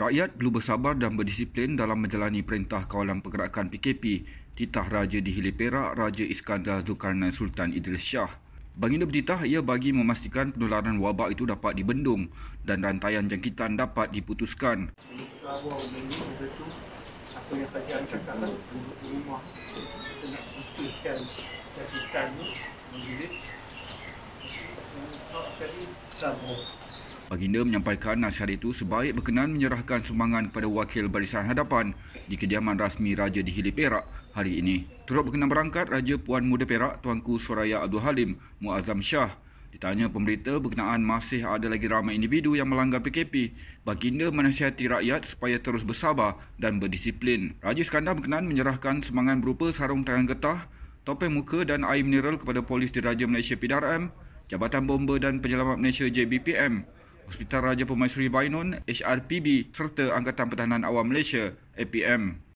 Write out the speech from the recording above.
Rakyat perlu bersabar dan berdisiplin dalam menjalani perintah kawalan pergerakan PKP, titah Raja di Hilir Perak, Raja Iskandar Zulkarnain Sultan Idris Shah. Baginda bertitah ia bagi memastikan penularan wabak itu dapat dibendung dan rantaian jangkitan dapat diputuskan. Apa Baginda menyampaikan nasihat itu sebaik berkenan menyerahkan sumbangan kepada wakil barisan hadapan di kediaman rasmi Raja di Hilir Perak hari ini. Turut berkenan berangkat Raja Puan Muda Perak Tuanku Suraya Abdul Halim Muazzam Shah Ditanya pemerintah berkenaan masih ada lagi ramai individu yang melanggar PKP, baginda menasihati rakyat supaya terus bersabar dan berdisiplin. Raja Skandar berkenan menyerahkan semangat berupa sarung tangan getah, topeng muka dan air mineral kepada Polis Diraja Malaysia PDRM, Jabatan Bomba dan Penyelamat Malaysia JBPM Hospital Raja Pemaisuri Bainun, HRPB serta Angkatan Pertahanan Awam Malaysia, APM.